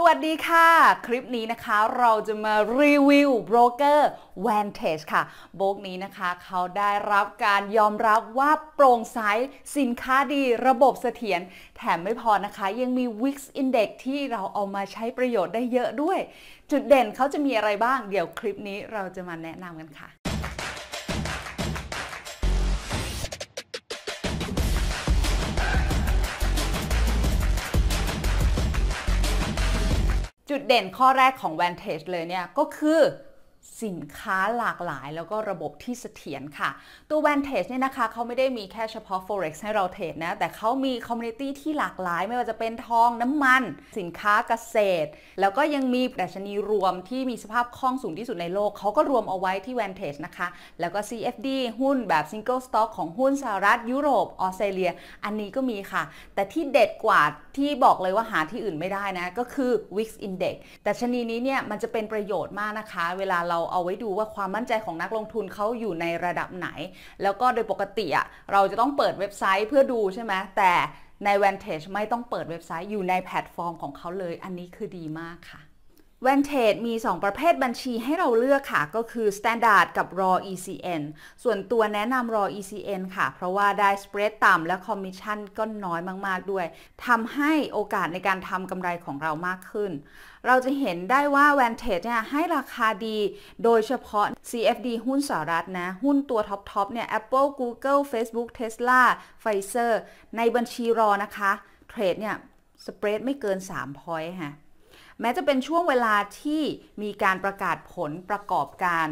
สวัสดีค่ะคลิปนี้นะคะเราจะมารีวิวโบรกเกอร์ a วนเท e ค่ะ โบรกนี้นะคะเขาได้รับการยอมรับว่าโปร่งใสสินค้าดี ระบบเสถียรแถมไม่พอนะคะยังมี Wix Index ที่เราเอามาใช้ประโยชน์ได้เยอะด้วย จุดเด่นเขาจะมีอะไรบ้าง เดี๋ยวคลิปนี้เราจะมาแนะนำกันค่ะจุดเด่นข้อแรกของ Vantage เลยเนี่ยก็คือสินค้าหลากหลายแล้วก็ระบบที่เสถียรค่ะ ตัว Vantage เนี่ยนะคะเขาไม่ได้มีแค่เฉพาะ Forex ให้เราเทรดนะ แต่เขามีคอมมูนิตี้ที่หลากหลายไม่ว่าจะเป็นทองน้ำมัน สินค้าเกษตร แล้วก็ยังมี ดัชนีรวมที่มีสภาพคล่องสูงที่สุดในโลก เขาก็รวมเอาไว้ที่ Vantage นะคะ แล้วก็ CFD หุ้นแบบ Single Stock ของหุ้นสหรัฐยุโรปออสเตรเลียอันนี้ก็มีค่ะ แต่ที่เด็ดกว่าที่บอกเลยว่าหาที่อื่นไม่ได้นะก็คือ Wix Index แต่ชนีนี้เนี่ยมันจะเป็นประโยชน์มากนะคะ เวลาเราเอาไว้ดูว่าความมั่นใจของนักลงทุนเขาอยู่ในระดับไหน แล้วก็โดยปกติอะเราจะต้องเปิดเว็บไซต์เพื่อดูใช่ไหม แต่ใน Vantage ไม่ต้องเปิดเว็บไซต์อยู่ในแพลตฟอร์มของเขาเลย อันนี้คือดีมากค่ะ v a n t a g e มี 2 ประเภทบัญชีให้เราเลือกค่ะก็คือ Standard กับ Raw ECN ส่วนตัวแนะนำ Raw ECN ค่ะ เพราะว่าได้สเปรดต่ำและคอมมิชชั่นก็น้อยมาก ๆ ด้วยทำให้โอกาสในการทำกำไรของเรามากขึ้น เราจะเห็นได้ว่า v a n t a g e เนี่ยให้ราคาดีโดยเฉพาะ CFD หุ้นสหรัฐนะ หุ้นตัวท็อป ๆ เนี่ย Apple Google Facebook Tesla Pfizer ในบัญชีรอนะคะเทรดเนี่ยสเปรดไม่เกิน3พอยต์ค่ะแม้จะเป็นช่วงเวลาที่มีการประกาศผลประกอบการ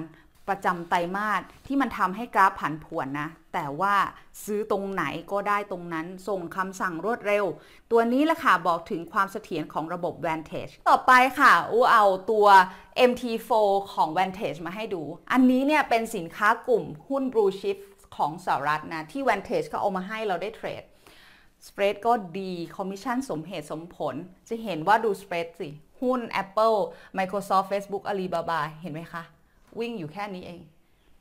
ประจำไตรมาสที่มันทำให้กราฟผันผวนนะ แต่ว่าซื้อตรงไหนก็ได้ตรงนั้นส่งคำสั่งรวดเร็ว ตัวนี้ละค่ะบอกถึงความเสถียรของระบบ Vantage ต่อไปค่ะอูเอาตัว MT4 ของ Vantage มาให้ดู อันนี้เนี่ยเป็นสินค้ากลุ่มหุ้น Blue Chip ของสหรัฐนะ ที่ Vantage ก็เอามาให้เราได้เทรดสเปรดก็ดีคอมมิชชั่นสมเหตุสมผลจะเห็นว่าดูสเปรดสิหุ้น Apple Microsoft Facebook Alibaba เห็นไหมคะ วิ่งอยู่แค่นี้เอง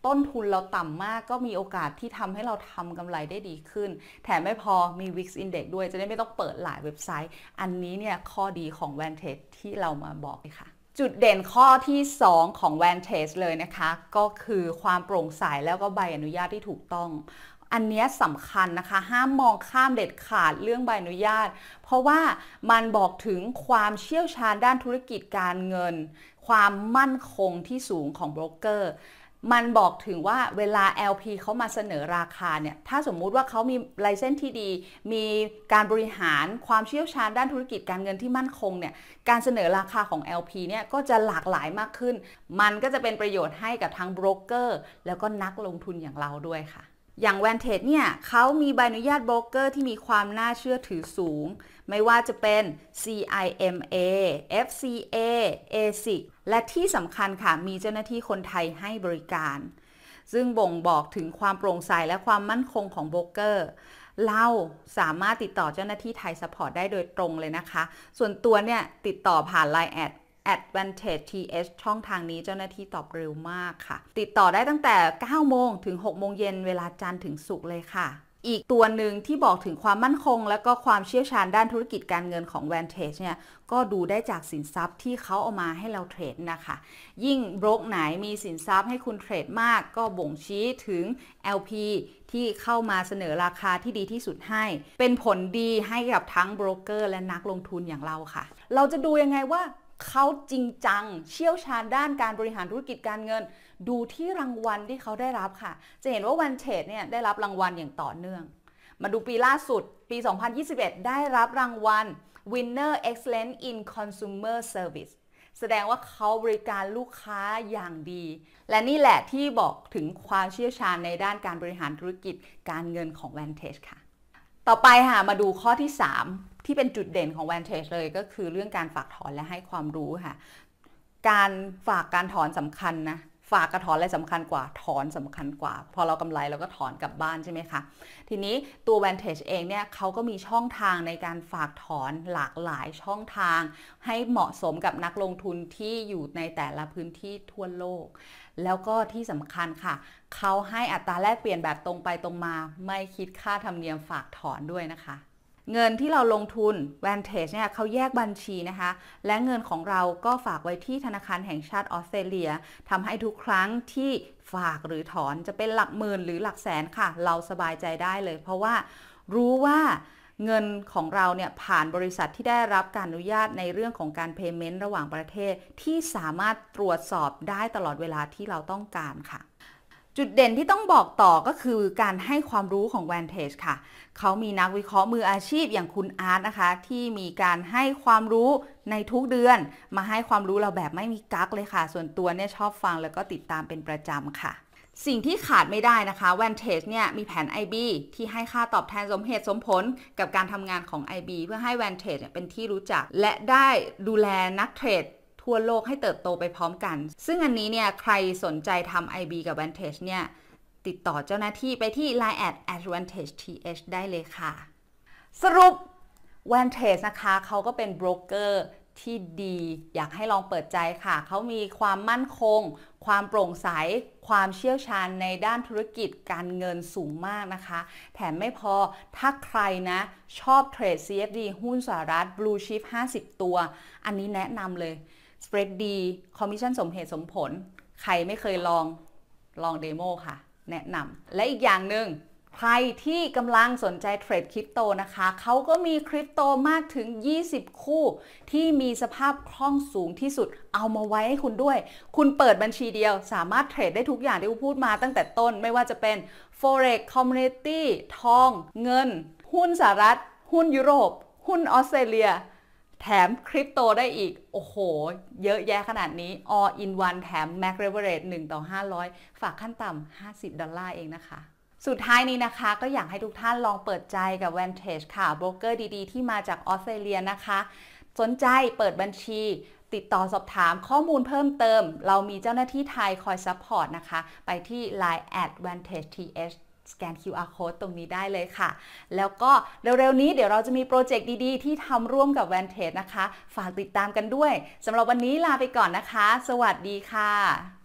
ต้นทุนเราต่ำมากก็มีโอกาสที่ทำให้เราทำกำไรได้ดีขึ้น แถมไม่พอมี Wix Index ด้วย จะได้ไม่ต้องเปิดหลายเว็บไซต์ อันนี้เนี่ยข้อดีของ v a n t a g e ที่เรามาบอกเลยค่ะ จุดเด่นข้อที่ 2 ของ v a n t a g e เลยนะคะ ก็คือความโปร่งใสแล้วก็ใบอนุญาตที่ถูกต้องอันนี้สำคัญนะคะ ห้ามมองข้ามเด็ดขาดเรื่องใบอนุญาต เพราะว่ามันบอกถึงความเชี่ยวชาญด้านธุรกิจการเงิน ความมั่นคงที่สูงของโบรกเกอร์ มันบอกถึงว่าเวลา LP เขามาเสนอราคาเนี่ย ถ้าสมมุติว่าเขามีลายเส้นที่ดี มีการบริหาร ความเชี่ยวชาญด้านธุรกิจการเงินที่มั่นคงเนี่ย การเสนอราคาของ LP เนี่ยก็จะหลากหลายมากขึ้น มันก็จะเป็นประโยชน์ให้กับทั้งโบรกเกอร์ แล้วก็นักลงทุนอย่างเราด้วยค่ะอย่างแวนเทดเนี่ย เขามีใบอนุญาตโบรกเกอร์ ที่มีความน่าเชื่อถือสูง ไม่ว่าจะเป็น CIMA FCA ASIC และที่สำคัญค่ะ มีเจ้าหน้าที่คนไทยให้บริการ ซึ่งบ่งบอกถึงความโปร่งใสและความมั่นคงของโบรกเกอร์ เราสามารถติดต่อเจ้าหน้าที่ไทยสปอร์ตได้โดยตรงเลยนะคะ ส่วนตัวเนี่ยติดต่อผ่าน Line แอด Advantage TH ช่องทางนี้เจ้าหน้าที่ตอบเร็วมากค่ะ ติดต่อได้ตั้งแต่ 9 โมงถึง 6 โมงเย็นเวลาจันทร์ถึงศุกร์เลยค่ะ อีกตัวหนึ่งที่บอกถึงความมั่นคงและก็ความเชี่ยวชาญด้านธุรกิจการเงินของ Vantage เนี่ยก็ดูได้จากสินทรัพย์ที่เขาเอามาให้เราเทรดนะคะ ยิ่งโบรกไหนมีสินทรัพย์ให้คุณเทรดมากก็บ่งชี้ถึง LP ที่เข้ามาเสนอราคาที่ดีที่สุดให้ เป็นผลดีให้กับทั้งบรกเกอร์และนักลงทุนอย่างเราค่ะ เราจะดูยังไงว่าเขาจริงจังเชี่ยวชาญด้านการบริหารธุรกิจการเงิน ดูที่รางวัลที่เขาได้รับค่ะ จะเห็นว่าวันเทรดเนี่ยได้รับรางวัลอย่างต่อเนื่อง มาดูปีล่าสุดปี 2021 ได้รับรางวัล Winner e x c e l l e n t in Consumer Service แสดงว่าเขาบริการลูกค้าอย่างดี และนี่แหละที่บอกถึงความเชี่ยวชาญในด้านการบริหารธุรกิจการเงินของ Vantage ค่ะ ต่อไปค่ะมาดูข้อที่ 3ที่เป็นจุดเด่นของ Vantage เลยก็คือเรื่องการฝากถอนและให้ความรู้ค่ะ การฝากการถอนสำคัญนะฝากกระถอนอะไรสำคัญกว่าถอนสำคัญกว่า พอเรากำไรเราก็ถอนกลับบ้านใช่ไหมคะทีนี้ตัว Vantage เองเนี่ยเขาก็มีช่องทางในการฝากถอนหลากหลายช่องทาง ให้เหมาะสมกับนักลงทุนที่อยู่ในแต่ละพื้นที่ทั่วโลก แล้วก็ที่สำคัญค่ะเขาให้อัตราแลกเปลี่ยนแบบตรงไปตรงมา ไม่คิดค่าธรรมเนียมฝากถอนด้วยนะคะเงินที่เราลงทุน Vantage เนี่ยเขาแยกบัญชีนะคะ และเงินของเราก็ฝากไว้ที่ธนาคารแห่งชาติออสเตรเลียทำให้ทุกครั้งที่ฝากหรือถอนจะเป็นหลักหมื่นหรือหลักแสนค่ะ เราสบายใจได้เลยเพราะว่ารู้ว่าเงินของเราเนี่ยผ่านบริษัทที่ได้รับการอนุญาตในเรื่องของการเพย์เมนต์ระหว่างประเทศที่สามารถตรวจสอบได้ตลอดเวลาที่เราต้องการค่ะจุดเด่นที่ต้องบอกต่อก็คือการให้ความรู้ของ Vantage ค่ะเขามีนักวิเคราะห์มืออาชีพอย่างคุณอาร์ตนะคะที่มีการให้ความรู้ในทุกเดือน มาให้ความรู้เราแบบไม่มีกั๊กเลยค่ะ ส่วนตัวเนี่ยชอบฟังแล้วก็ติดตามเป็นประจำค่ะสิ่งที่ขาดไม่ได้นะคะ Vantage เนี่ยมีแผน IB ที่ให้ค่าตอบแทนสมเหตุสมผลกับการทำงานของ IB เพื่อให้ Vantage เป็นที่รู้จักและได้ดูแลนักเทรดทั่วโลกให้เติบโตไปพร้อมกัน ซึ่งอันนี้เนี่ยใครสนใจทำ IB กับ Vantage เนี่ยติดต่อเจ้าหน้าที่ไปที่ line at advantage th ได้เลยค่ะ สรุป Vantage นะคะ เขาก็เป็นโบรกเกอร์ที่ดี อยากให้ลองเปิดใจค่ะ เขามีความมั่นคง ความโปร่งใส ความเชี่ยวชาญในด้านธุรกิจการเงินสูงมากนะคะ แถมไม่พอ ถ้าใครนะ ชอบเทรด CFD หุ้นสหรัฐ Blue Chip 50 ตัว อันนี้แนะนำเลยสเปรดดี คอมมิชชั่นสมเหตุสมผล ใครไม่เคยลองลองเดโมค่ะ แนะนำและอีกอย่างหนึ่งใครที่กำลังสนใจเทรดคริปโตนะคะเขาก็มีคริปโตมากถึง 20 คู่ที่มีสภาพคล่องสูงที่สุดเอามาไว้ให้คุณด้วย คุณเปิดบัญชีเดียว สามารถเทรดได้ทุกอย่างที่กูพูดมาตั้งแต่ต้นไม่ว่าจะเป็น Forex Community ทองเงิน หุ้นสหรัฐ หุ้นยุโรป หุ้นออสเตรเลียแถมคริปโตได้อีก โอ้โห เยอะแยะขนาดนี้ all in one แถม m a c leverage 1ต่อ500 ฝากขั้นต่ำ50 ดอลลาร์เองนะคะ สุดท้ายนี้นะคะก็อยากให้ทุกท่านลองเปิดใจกับ Vantage ค่ะโบรกเกอร์ดี ๆ ที่มาจากออสเตรเลียนะคะ สนใจเปิดบัญชีติดต่อสอบถามข้อมูลเพิ่มเติม เรามีเจ้าหน้าที่ไทยคอยซัพพอร์ตนะคะ ไปที่ line at vantage th สแกน QR code ตรงนี้ได้เลยค่ะ แล้วก็เร็ว ๆ นี้เดี๋ยวเราจะมีโปรเจกต์ดี ๆ ที่ทำร่วมกับแวนเทสนะคะ ฝากติดตามกันด้วย สำหรับวันนี้ลาไปก่อนนะคะ สวัสดีค่ะ